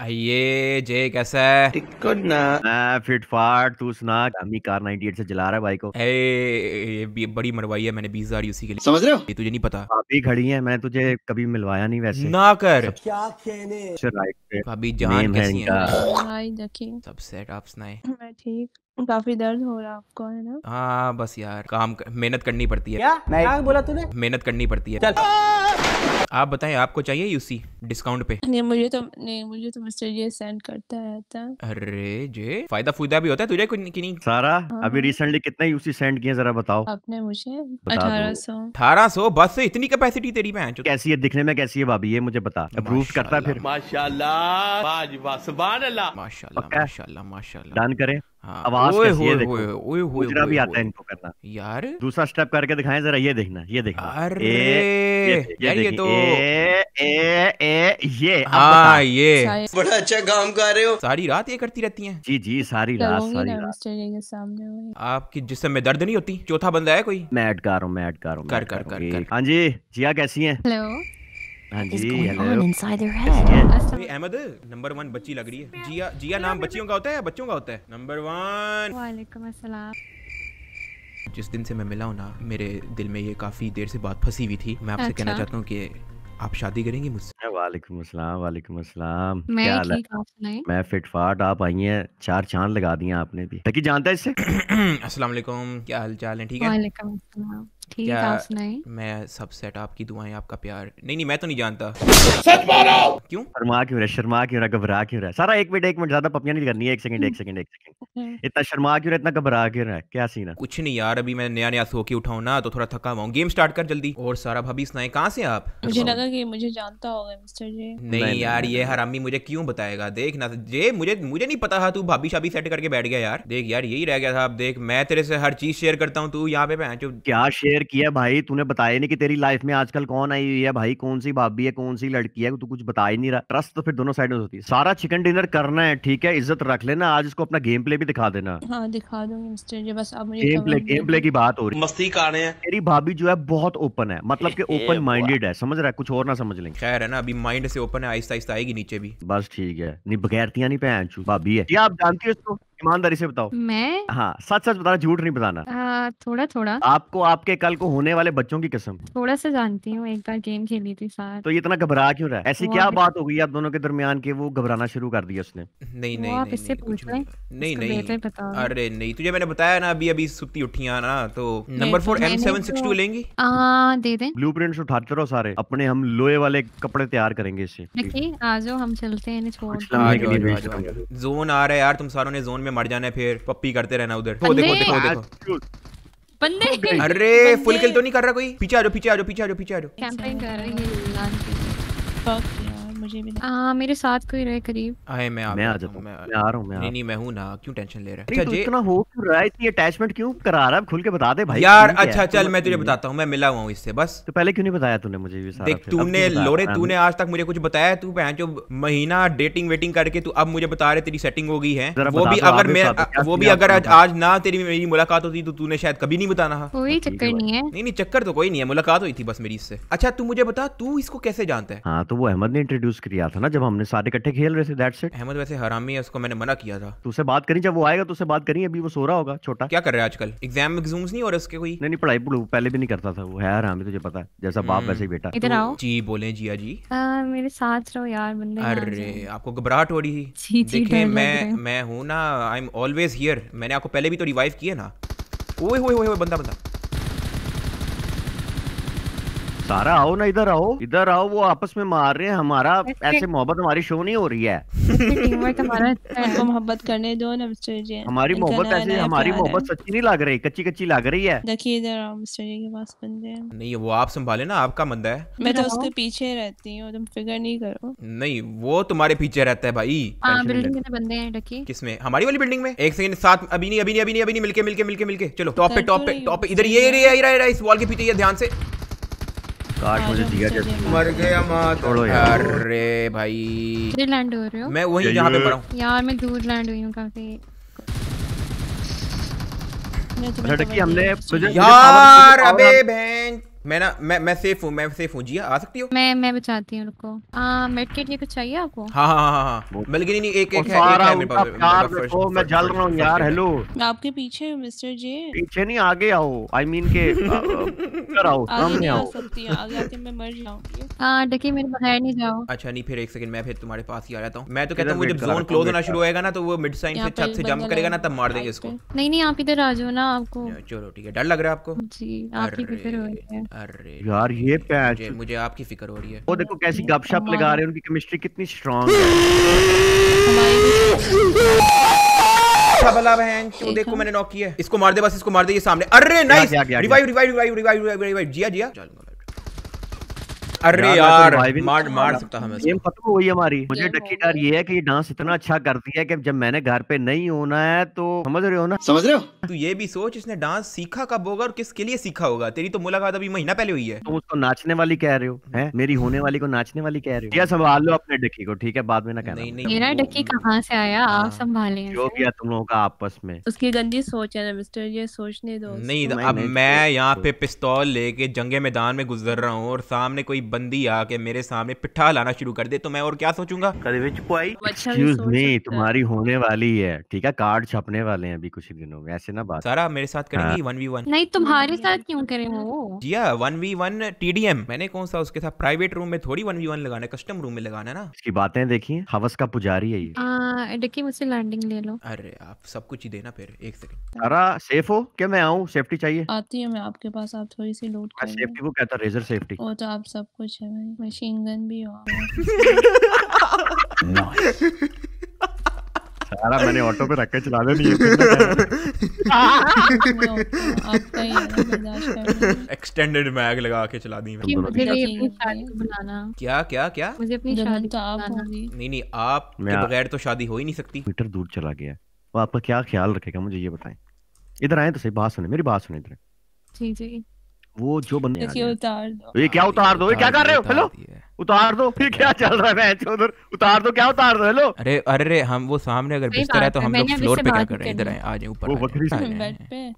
आइए जय कैसा है टिकुना मैं फिट फाट तू सुना अम्मी कार 98 से जला रहा है भाई को ए ये बड़ी मरवाई है मैंने 20000 यूसी के लिए समझ रहे हो ये तुझे नहीं पता भाभी खड़ी है मैं तुझे कभी मिलवाया नहीं वैसे ना कर क्या कहने राइट पे भाभी जान कैसी है भाई जकी सब सेट आप सुनाए मैं ठीक काफी दर्द हो रहा आपको है ना हाँ बस यार काम कर, मेहनत करनी पड़ती है क्या क्या बोला तूने मेहनत करनी पड़ती है चल आप बताएं आपको चाहिए यूसी डिस्काउंट पे नहीं मुझे तो नहीं मुझे तो मिस्टर जे सेंड करता रहता है अरे जे फायदा फुदा भी होता है तुझे कुछ नहीं सारा हाँ। अभी रिसेंटली कितने यूसी सेंड किए जरा बताओ आपने मुझे अठारह सौ अठारह सौ बस इतनी कैपेसिटी तेरी में कैसी है दिखने में कैसी है भाभी ये मुझे बता अप्रूव करता फिर माशाला माशाल्लाह माशाल्लाह डन करें हाँ। यार दूसरा स्टेप करके दिखाए जरा ये देखना ये देखना अरे ये तो ए ये हाँ, ये बड़ा अच्छा काम कर रहे हो सारी रात ये करती रहती हैं जी जी सारी रात सारी रात सामने आपकी जिसम में दर्द नहीं होती चौथा बंदा है कोई मैं ऐड रहा हूँ मैं ऐड रहा हूँ कर कर कर हाँ जी जिया कैसी है हेलो हाँ जिस दिन से मैं मिला हूँ ना मेरे दिल में ये काफ़ी देर से बात फंसी हुई थी मैं आपसे अच्छा। कहना चाहता हूँ की आप शादी करेंगे मुझसे वालेकुम अस्सलाम वालेकुम अस्सलाम मैं फिट फाट आप आई है चार चांद लगा दिए आपने भी जानता है इससे अस्सलाम वालेकुम क्या हाल चाल है ठीक है मैं सबसे आपकी दुआएं आपका प्यार नहीं नहीं मैं तो नहीं जानता सच क्यों शर्मा क्यों रहा शर्मा क्यों रहा घबरा क्यों रहा सारा एक मिनट एक मिनट ज्यादा पपियां नहीं करनी है एक सेकंड एक हम्म। सेकंड एक सेकंड हम्म। इतना शर्मा क्यों रहा इतना घबरा क्यों रहा क्या सीन है कुछ नहीं यार अभी मैं नया नया सो के उठाऊ ना तो थोड़ा थका हुआ गेम स्टार्ट कर जल्दी और सारा भाभी सुनाए कहाँ से आप मुझे लगा की मुझे जानता होगा मिस्टर जी नहीं यार ये हरामी मुझे क्यों बताएगा देख ना जे मुझे मुझे नहीं पता था तू भाभी शाभी सेट करके बैठ गया यार देख यार यही रह गया था अब देख मैं तेरे से हर चीज शेयर करता हूँ तू यहाँ पे क्या शेयर किया भाई तूने बताया नहीं की तेरी लाइफ में आजकल कौन आई हुई है भाई कौन सी भाभी है कौन सी लड़की है तू कुछ बताया ही नहीं रहा ट्रस्ट तो फिर दोनों साइड में होती है सारा चिकन डिनर करना है ठीक है इज्जत रख लेना आज इसको अपना गेम प्ले भी दिखा देना हाँ दिखा दूंगी बस अब गेम प्ले गेम प्ले की बात हो रही है मस्ती का रहे हैं मेरी भाभी जो है बहुत ओपन है मतलब की ओपन माइंडेड है समझ रहा है कुछ और ना समझ लेंगे खैर है ना अभी माइंड से ओपन है आहिस्ता आहिस्ता आएगी नीचे भी बस ठीक है नहीं बगैरतियां नहीं पहन चू भाभी है क्या आप जानती है इसको ईमानदारी से बताओ मैं हाँ सच सच बताना झूठ नहीं बताना आ, थोड़ा थोड़ा आपको आपके कल को होने वाले बच्चों की कसम थोड़ा सा जानती हूँ एक बार गेम खेली थी साथ तो ये इतना घबरा क्यों रहा है ऐसी क्या बात हो गई आप दोनों के दरमियान के वो घबराना शुरू कर दिया उसने नहीं नहीं आप इससे पूछ रहे नहीं नहीं अरे नहीं तुझे मैंने बताया ना अभी अभी सुती उठी ना तो नंबर तो four M seven six two लेंगे दे दे ब्लू प्रिंट उठाते रहो सारे अपने हम लोहे वाले कपड़े तैयार करेंगे इसे आज हम चलते हैं जोन आ रहा है यार तुम सारों ने जोन में मर जाना है फिर पप्पी करते रहना उधर तो देखो देखो देखो देखो बंदे अरे फुल किल तो नहीं कर रहा कोई पीछे आ जाओ पीछे आ जाओ पीछे आ जाओ पीछे आ जाओ कैंपिंग कर रही है मुझे भी हां मेरे साथ कोई रहे करीब आए मैं आ मैं आ जाता हूं मैं आ रहा हूं मैं नहीं नहीं मैं हूं ना क्यों टेंशन ले रहा है अच्छा इतना हो क्यों रहा है इतनी अटैचमेंट क्यों करा रहा है खुल के बता दे भाई यार अच्छा चल मैं तुझे बताता हूं मैं मिला हुआ हूं इससे बस तो पहले क्यों नहीं बताया तूने मुझे ये सारा देख तूने लोरे तूने आज तक मुझे कुछ बताया तू बहन जो महीना डेटिंग वेटिंग करके तू अब मुझे बता रहे तेरी सेटिंग हो गई है वो भी अगर मैं वो भी अगर आज ना तेरी मेरी मुलाकात होती तो तूने शायद कभी नहीं बताना कोई तो चक्कर नहीं है नहीं नहीं चक्कर तो कोई नहीं है मुलाकात हुई थी बस मेरी इससे अच्छा तू मुझे बता तू इसको कैसे जानता है हाँ तो वो अहमद ने इंट्रोड्यूस यूज किया था ना जब हमने सारे इकट्ठे खेल रहे थे दैट्स इट अहमद वैसे हरामी है उसको मैंने मना किया था तू तुझसे बात करी जब वो आएगा तो तुझसे बात करी अभी वो सो रहा होगा छोटा क्या कर रहा है आजकल एग्जाम एग्जाम्स नहीं और उसके कोई नहीं पढ़ाई पढ़ू पहले भी नहीं करता था वो है हरामी तुझे पता है जैसा बाप हम्म। वैसे ही बेटा इधर तो आओ जी बोले जिया जी मेरे साथ रहो यार बंदे अरे आपको घबराहट हो रही थी देखिए मैं मैं हूं ना आई एम ऑलवेज हियर मैंने आपको पहले भी तो रिवाइव किया ना ओए होए होए बंदा बंदा तारा आओ ना इधर आओ इधर आओ वो आपस में मार रहे हैं हमारा ऐसे मोहब्बत हमारी शो नहीं हो रही है तो मोहब्बत करने दो ना मिस्टर जी हमारी मोहब्बत ऐसे हमारी मोहब्बत सच्ची नहीं लग रही कच्ची कच्ची लग रही है देखिए इधर आओ मिस्टर जी के पास बंदे नहीं वो आप संभाले ना आपका बंदा है मैं तो उसके पीछे रहती हूँ तुम फिगर नहीं करो नहीं वो तुम्हारे पीछे रहता है भाई बिल्डिंग हाँ, में तो बंदे हैं डकी किसमें हमारी वाली बिल्डिंग में एक सेकंड साथ अभी नहीं अभी नहीं अभी नहीं अभी नहीं मिलके मिलके मिलके मिलके चलो टॉप पे टॉप पे टॉप पे इधर ये ये इस वॉल के पीछे ये ध्यान से काश मुझे दिया जाता मर गया मात अरे भाई किधर लैंड हो रहे हो मैं वहीं जहां पे पड़ा हूं यार मैं दूर लैंड हुई हूं काफी लड़की अच्छा, हमने यार अबे बहन मैं ना मैं मैं सेफ हूं मैं सेफ हूं जी हाँ, आ सकती हो मैं मैं बचाती हूं रुको मेड किट ये कुछ चाहिए आपको हां हां हां हां मिल गई नहीं एक एक है एक है मेरे पास यार देखो मैं जल रहा हूं यार हेलो आपके पीछे मिस्टर जे पीछे नहीं आगे आओ आई मीन के कर आओ नहीं आओ सकती आ जाती मैं मर जाऊंगी हां डकी मेरे बगैर नहीं जाओ अच्छा नहीं फिर एक सेकंड मैं फिर तुम्हारे पास ही आ जाता हूं मैं तो कहता हूं जब जोन क्लोज होना शुरू होएगा ना तो वो मिड साइन से छत से जंप करेगा ना तब मार देंगे इसको नहीं नहीं आप इधर आ जाओ ना आपको चलो ठीक है डर लग रहा है आपको जी आप ही फिर हो अरे यार ये पैच मुझे, मुझे आपकी फिक्र हो रही है वो देखो कैसी गपशप लगा रहे हैं उनकी केमिस्ट्री कितनी स्ट्रांग है भला बहन क्यों देखो मैंने नॉक किया इसको मार दे बस इसको मार दे ये सामने अरे nice revive revive revive revive revive जिया जिया चलो अरे यार, तो मार मार सकता हमें गेम खत्म हो गई हमारी मुझे डकी डर ये है कि ये डांस इतना अच्छा करती है कि जब मैंने घर पे नहीं होना है तो समझ रहे हो ना समझ रहे हो तू ये भी सोच इसने डांस सीखा कब होगा और किसके लिए सीखा होगा तेरी तो मुलाकात अभी महीना पहले हुई है तुम उसको नाचने वाली कह रहे हो है मेरी होने वाली को नाचने वाली कह रहे हो क्या संभाल लो अपने डकी को ठीक है बाद में ना कहना मेरा डकी कहाँ से आया आप हाँ। संभाले जो किया तुम लोगों का आपस में उसकी गंदी सोच है ना मिस्टर ये सोचने दो नहीं अब मैं यहाँ पे पिस्तौल लेके जंगे मैदान में गुजर रहा हूँ और सामने कोई एक बंदी आके मेरे सामने पिठा लाना शुरू कर दे तो मैं और क्या सोचूंगा अच्छा तुम्हारी होने वाली है ठीक है कार्ड छपने वाले हैं अभी कुछ दिनों में ऐसे ना बात सारा मेरे साथ करेंगी वन वी वन नहीं तुम्हारे साथ क्यों करें वो जिया वन वी वन टीडीएम मैंने कौन सा उसके साथ प्राइवेट रूम में थोड़ी वन वी वन लगाना कस्टम रूम में लगाना ना इसकी बातें देखिए हवस का पुजारी है ये डिक्की मुझसे लैंडिंग ले लो अरे आप सब कुछ ही देना फिर एक सेकंड सारा सेफ हो क्या मैं आऊँ सेफ्टी चाहिए आती है मैं आपके पास आप थोड़ी सी लोड सेफ्टी वो कहता रेजर सेफ्टी वो तो आप सब कुछ है भाई मशीन गन भी हो सारा मैंने ऑटो पे रख के चला देनी है एक्सटेंडेड मैग लगा के चला दी मुझे बनाना क्या क्या क्या मुझे अपनी शादी तो आप नहीं नहीं आप के बगैर तो शादी हो ही नहीं सकती मीटर दूर चला गया वो आपका क्या ख्याल रखेगा मुझे ये बताएं इधर आए तो सही बात सुने मेरी बात सुने इधर जी जी वो जो बंदे ये तो क्या उतार दो ये क्या हाँ, उतार दो ये क्या कर रहे हो हेलो उतार दो फिर क्या चल रहा है मैच उधर उतार दो क्या उतार दो हेलो अरे अरे रे हम वो सामने अगर बिस्तर है तो हम लोग फ्लोर पे क्या कर रहे हैं इधर आए आ जाए ऊपर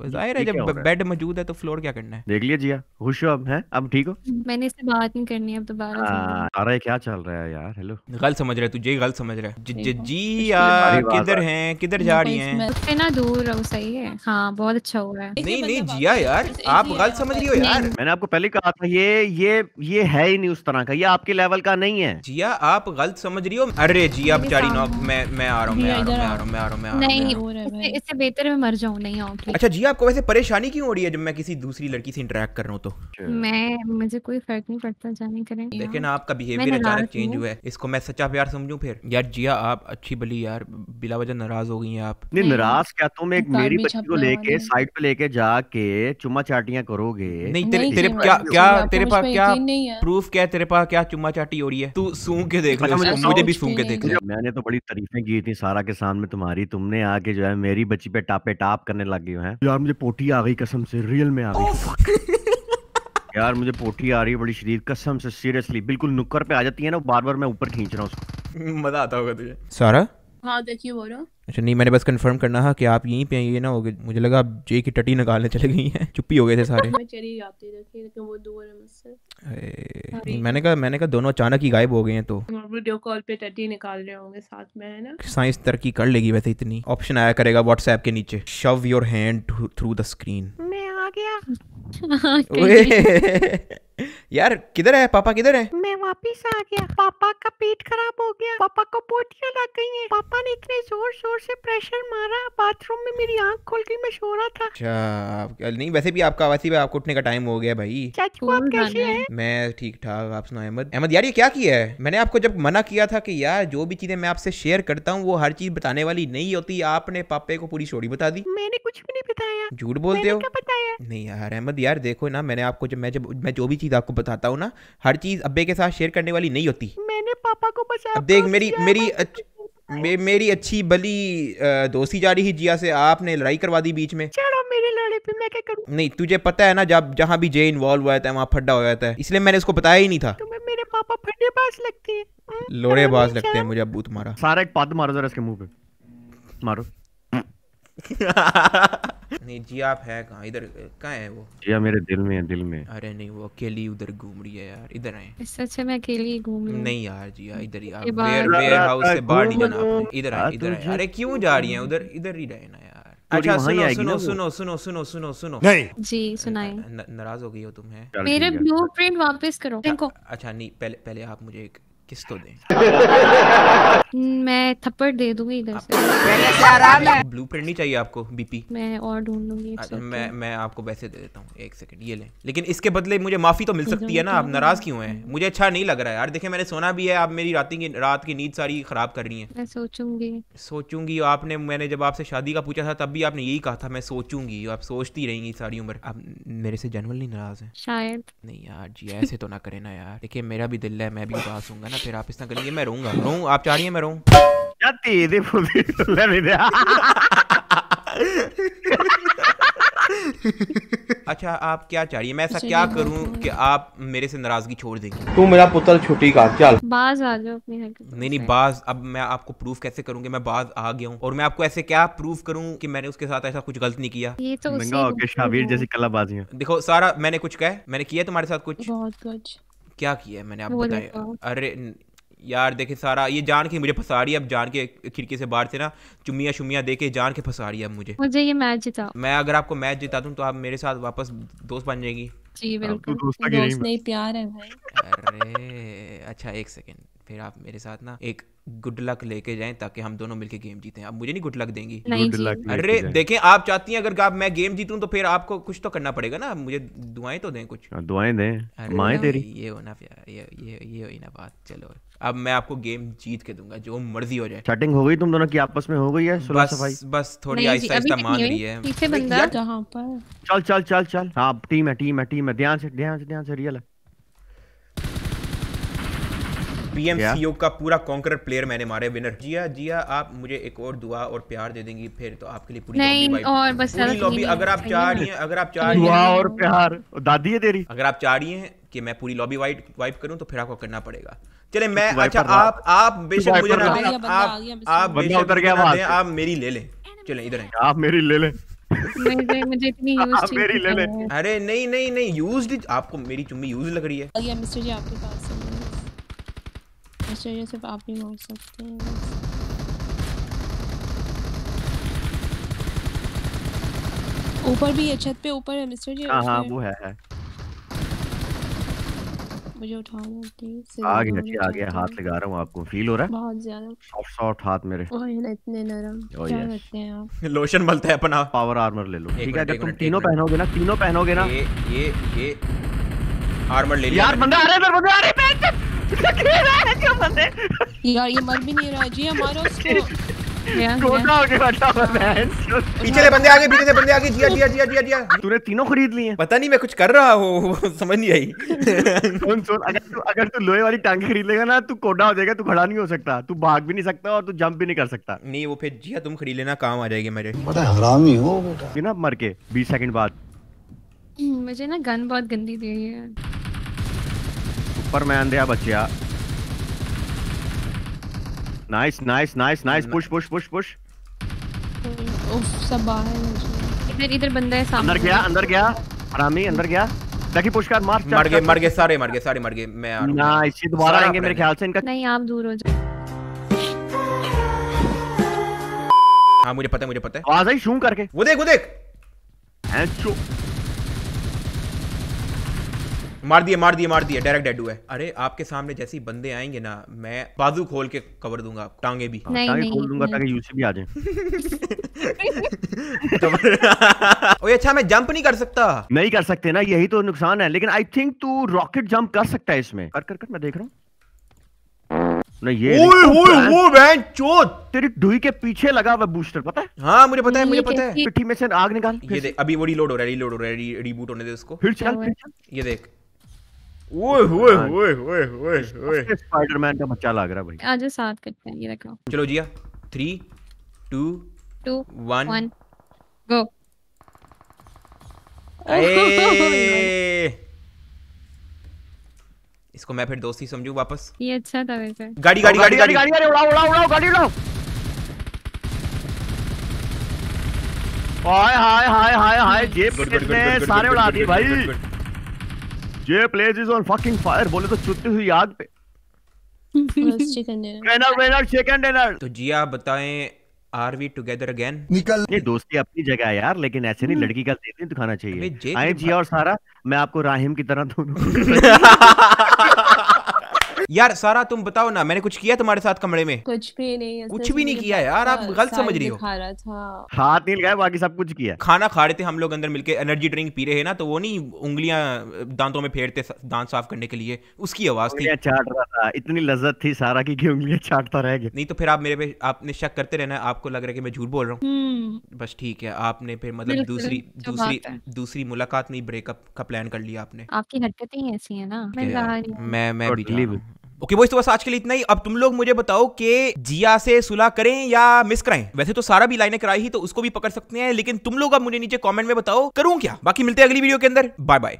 वो जाहिर है जब बेड मौजूद है तो फ्लोर क्या करना है देख लिया जिया खुश हो अब है अब ठीक हो मैंने इससे बात नहीं करनी अब दोबारा अरे हाँ, क्या चल रहा है यार हेलो गलत समझ रहे तुझे गलत समझ रहा है जी यार किधर हैं किधर जा रही हैं उससे ना दूर रहो सही है हाँ बहुत अच्छा हो रहा है नहीं नहीं जिया यार आप गलत समझ रही हो यार मैंने आपको पहले कहा था ये ये ये है ही नहीं उस तरह का ये आप आपके लेवल का नहीं है जिया आप गलत समझ रही हो अरे जिया बेचारी नॉक मैं मैं आ रहा हूँ मैं आ रहा हूँ मैं आ रहा हूँ इससे बेहतर मैं मर जाऊँ नहीं आऊँ अच्छा जिया आपको वैसे परेशानी क्यों हो रही है जब मैं किसी दूसरी लड़की से इंटरेक्ट कर रहा हूँ तो मैं मुझे कोई फर्क नहीं पड़ता जाने करें लेकिन आपका बिहेवियर अचानक चेंज हुआ है इसको मैं सच्चा प्यार समझूं फिर यार जिया आप अच्छी बली यार बिला वजह नाराज हो गई हैं आप नहीं नाराज क्या तुम एक मेरी बच्ची को लेके साइड पे लेके जाके चुमा चाटियां करोगे नहीं तेरे तेरे क्या क्या तेरे पास क्या प्रूफ क्या तेरे पास क्या तुम्मा चाटी हो रही है तू सूं के देख ले अच्छा, मुझे भी सूं के देख मैंने तो बड़ी तारीफें की थी सारा के सामने तुम्हारी तुमने आके जो है मेरी बच्ची पे टापे टाप करने लग हो है यार मुझे पोटी आ गई कसम से रियल में आ गई oh, यार मुझे पोटी आ रही है बड़ी शरीर कसम से सीरियसली बिल्कुल नुक्कर पे आ जाती है ना बार बार मैं ऊपर खींच रहा हूँ मजा आता होगा तुझे सारा हाँ अच्छा नहीं मैंने बस कंफर्म करना था कि आप यहीं पे ये ना हो गए मुझे लगा आप जे की टटी निकालने चले गई हैं चुप्पी हो गए थे सारे हाँ, मैंने तो कहा मैंने कहा दोनों अचानक ही गायब हो गए हैं तो वीडियो कॉल पे टटी निकाल रहे होंगे साथ में है ना साइंस तरक्की कर लेगी वैसे इतनी ऑप्शन आया करेगा व्हाट्सएप के नीचे show your hand through the screen मैं आ गया यार किधर है पापा किधर है मैं वापिस आ गया पापा का पेट खराब हो गया पापा को पोटियां लग गई हैं पापा ने इतने जोर शोर से प्रेशर मारा बाथरूम में मेरी आंख खोल गई मैं सो रहा था अच्छा नहीं वैसे भी आपका आवासी आपको उठने का टाइम हो गया भाई चाचू आप कैसे हैं मैं ठीक ठाक आप सुना अहमद अहमद यार ये क्या किया है मैंने आपको जब मना किया था कि यार जो भी चीजें मैं आपसे शेयर करता हूँ वो हर चीज बताने वाली नहीं होती आपने पापे को पूरी स्टोरी बता दी मैंने कुछ भी नहीं बताया झूठ बोलते हो बताया नहीं यार अहमद यार देखो ना मैंने आपको जब मैं जब मैं जो भी चीज आपको बताता हूँ ना हर चीज अब्बे के साथ शेयर करने वाली नहीं होती मैंने पापा को बचाया देख मेरी मेरी मे, मेरी अच्छी बली दोस्ती जा रही है जिया से आपने लड़ाई करवा दी बीच में चलो मेरी लड़ाई पे मैं क्या करूं नहीं तुझे पता है ना जब जहाँ भी जे इन्वॉल्व हुआ था वहाँ फड्डा हो जाता है इसलिए मैंने उसको बताया ही नहीं था तुम्हें मेरे पापा फड्डे बाज लगते हैं हाँ, लोड़े बाज लगते हैं मुझे अब तुम्हारा सारा एक पद मारो जरा इसके मुंह पे मारो नहीं जिया आप है कहाँ इधर कहाँ है वो जिया मेरे दिल में है दिल में अरे नहीं वो अकेली उधर घूम रही है यार इधर आए सच में मैं अकेली घूम रही नहीं यार जिया इधर ही आप वेयर वेयर हाउस से बाहर नहीं जाना इधर आए इधर आए अरे क्यों जा रही है उधर इधर ही रहना यार अच्छा सुनो सुनो सुनो सुनो सुनो सुनो सुनो नहीं जी सुनाए नाराज हो गई हो तुम्हें है मेरे ब्लूप्रिंट वापस करो अच्छा नहीं पहले पहले आप मुझे एक तो दे मैं थप्पड़ दे दूंगी इधर से ब्लू प्रिंट नहीं चाहिए आपको बीपी मैं और ढूंढ लूंगी मैं मैं आपको पैसे दे देता हूँ एक सेकंड ये लें लेकिन इसके बदले मुझे माफी तो मिल सकती है ना आप नाराज क्यों हैं मुझे अच्छा नहीं लग रहा है यार देखिए मैंने सोना भी है आप मेरी रात की रात की नींद सारी खराब कर रही है मैं सोचूंगी सोचूंगी आपने मैंने जब आपसे शादी का पूछा था तब भी आपने यही कहा था मैं सोचूंगी आप सोचती रहेंगी सारी उम्र आप मेरे से जनरल नहीं नाराज है शायद नहीं यार जी ऐसे तो ना करे ना यार देखिये मेरा भी दिल है मैं भी उदास हूँ ना ना अच्छा, फिर आप इस तरह करिए मैं रहूंगा रहूं आप चाह रही हैं मैं रहूं यार तेरे फुदे ले ले दे अच्छा आप क्या चाह रही है मैं ऐसा क्या करूं कि आप मेरे से नाराजगी छोड़ देंगी तू मेरा पुत्र छुट्टी का चल बाज आ जाओ अपनी हक नहीं नहीं बाज अब मैं आपको प्रूफ कैसे करूंगी मैं बाज आ गया हूं और मैं आपको ऐसे क्या प्रूफ करूं कि मैंने उसके साथ ऐसा कुछ गलत नहीं किया ये तो मंगा हो के शाबीर जैसी कलाबाजियां देखो सारा मैंने कुछ कहा मैंने किया तुम्हारे साथ कुछ बहुत कुछ क्या किया है मैंने आप बताया अरे यार देखे सारा ये जान के मुझे फंसा रही है अब जान के खिड़की से बाहर से ना चुमिया शुमिया देके जान के फंसा रही है अब मुझे मुझे ये मैच जिता मैं अगर आपको मैच जिता दूं तो आप मेरे साथ वापस दोस्त बन जाएगी जी तो बिल्कुल दोस्त नहीं प्यार है भाई अरे अच्छा एक सेकंड फिर आप मेरे साथ ना एक गुड लक लेके जाएं ताकि हम दोनों मिलके गेम जीते हैं आप मुझे नहीं गुड लक देंगी अरे देखें आप चाहती हैं अगर आप मैं गेम जीतूं तो फिर आपको कुछ तो करना पड़ेगा ना मुझे दुआएं तो दें कुछ हाँ, दुआएं दें माएं तेरी ये होना ये ये ये हुई ना बात चलो अब मैं आपको गेम जीत के दूंगा जो मर्जी हो जाए चैटिंग हो गई तुम दोनों की आपस में हो गई है सुलह सफाई बस थोड़ी आहिस्ता आहिस्ता मांग रही है पीछे बंदा जहां पर चल चल चल चल हां टीम है टीम है टीम है ध्यान से ध्यान से ध्यान से रियल है बीएमसीओ का पूरा कॉन्कर प्लेयर मैंने मारे विनर जिया जिया आप मुझे एक और दुआ और प्यार दे देंगी फिर तो आपके लिए पूरी नहीं और बस लॉबी अगर आप चाह रही हैं अगर आप चाह रही हैं और प्यार दादी है तेरी अगर आप चाह रही हैं कि मैं पूरी लॉबी वाइट वाइप करूं तो फिर आपको करना पड़ेगा चले मैं अच्छा आप आप बेशक मुझे ना दें आप आप बेशक उतर गया वहां आप मेरी ले लें चले इधर हैं आप मेरी ले लें मुझे, मुझे इतनी यूज मेरी ले ले अरे नहीं नहीं नहीं यूज्ड आपको मेरी चुम्मी यूज लग रही है मिस्टर जी आपके पास आश्चर्य सिर्फ आप ही मांग सकते हैं ऊपर भी है छत पे ऊपर है मिस्टर जी हाँ हाँ वो है, है। मुझे उठा लो प्लीज आ गया जी आ गया हाथ लगा रहा हूँ आपको फील हो रहा है बहुत ज्यादा सॉफ्ट सॉफ्ट हाथ मेरे ओए ना इतने नरम oh, क्या करते हैं आप लोशन मलता है अपना पावर आर्मर ले लो ठीक है अगर तुम तीनों पहनोगे ना तीनों पहनोगे ना ये ये ये आर्मर ले लिया यार बंदा आ रहा है बंदा आ रहा है यार ये मर भी नहीं रहा जी हमारा उसको पीछे बंदे आगे पीछे बंदे आगे जिया तूने तीनों खरीद लिए पता नहीं मैं कुछ कर रहा हूँ समझ नहीं आई सुन सुन अगर तू अगर तू लोहे वाली टांगी खरीद लेगा ना तू कोडा हो जाएगा तू खड़ा नहीं हो सकता तू भाग भी नहीं सकता और तू जंप भी नहीं कर सकता नहीं वो फिर जिया तुम खरीद लेना काम आ जाएगी मेरे बड़ा मर के बीस सेकंड बाद मुझे ना गन बहुत गंदी दी है मैं दिया बचिया nice nice nice nice push push push push उफ सब बाहर इधर इधर बंदा है सामने अंदर गया अंदर गया आरामी अंदर गया ताकि पुश कर मार मर गए मर गए सारे मर गए सारे मर गए मैं आ रहा हूं नाइस ये दोबारा आएंगे मेरे ख्याल से इनका नहीं आप दूर हो जाओ हां मुझे पता है मुझे पता है आवाज आई शू करके वो देख वो देख मार दिए मार दिए मार दिए डायरेक्ट डेडू है अरे आपके सामने जैसे ही बंदे आएंगे ना मैं बाजू खोल के कवर दूंगा टांगे भी नहीं, टांगे खोल दूंगा ताकि यूसी भी आ जाए ओए अच्छा मैं जंप नहीं कर सकता नहीं कर सकते ना यही तो नुकसान है लेकिन आई थिंक तू रॉकेट जंप कर सकता है इसमें कर कर कर मैं देख रहा हूँ ये तो तेरी डुई के पीछे लगा हुआ बूस्टर पता है हाँ मुझे पता है मुझे पता है पिट्ठी में से आग निकाल ये देख अभी वो रीलोड हो रहा है रीलोड हो रहा है रीबूट होने दे फिर चल ये देख ओए ओए ओए ओए ओए ओए स्पाइडरमैन का बच्चा लग रहा भाई साथ करते हैं ये रखो चलो जिया 3 2 2 1 इसको मैं फिर दोस्ती समझू वापस ये अच्छा था वैसे गाड़ी गाड़ी गाड़ी गाड़ी गाड़ी उड़ाओ उड़ाओ उड़ाओ गाड़ी उड़ाओ हाय हाय हाय हाय हाय जेब सारे उड़ा दिए भाई ये place is on fucking fire बोले तो छुट्टी हुई आग पे डिनर डिनर चिकन डिनर तो जिया बताएं आर वी टुगेदर अगेन निकल नहीं दोस्ती अपनी जगह है यार लेकिन ऐसे नहीं हम्म। लड़की का दे तो खाना चाहिए आए जिया और सारा मैं आपको राहिम की तरह दोनों यार सारा तुम बताओ ना मैंने कुछ किया तुम्हारे साथ कमरे में कुछ भी नहीं कुछ भी नहीं किया यार आप हाँ, गलत समझ रही हो हाथ नहीं लगाया बाकी सब कुछ किया खाना खा रहे थे हम लोग अंदर मिलकर एनर्जी ड्रिंक पी रहे हैं ना तो वो नहीं उंगलियां दांतों में फेरते दांत साफ करने के लिए उसकी आवाज थी चाट रहा था इतनी लज्जत थी सारा की उंगलियां चाटता रह गया नहीं तो फिर आप मेरे पे आपने शक करते रहना आपको लग रहा है कि मैं झूठ बोल रहा हूँ हम्म। बस ठीक है आपने फिर मतलब दूसरी दूसरी दूसरी मुलाकात नहीं ब्रेकअप का प्लान कर लिया आपने आपकी हरकतें ऐसी है ना मैं मैं मैं भी ओके okay, तो बस आज के लिए इतना ही अब तुम लोग मुझे बताओ कि जिया से सुलह करें या मिस कराएं वैसे तो सारा भी लाइने कराई ही तो उसको भी पकड़ सकते हैं लेकिन तुम लोग अब मुझे नीचे कमेंट में बताओ करूं क्या बाकी मिलते हैं अगली वीडियो के अंदर बाय बाय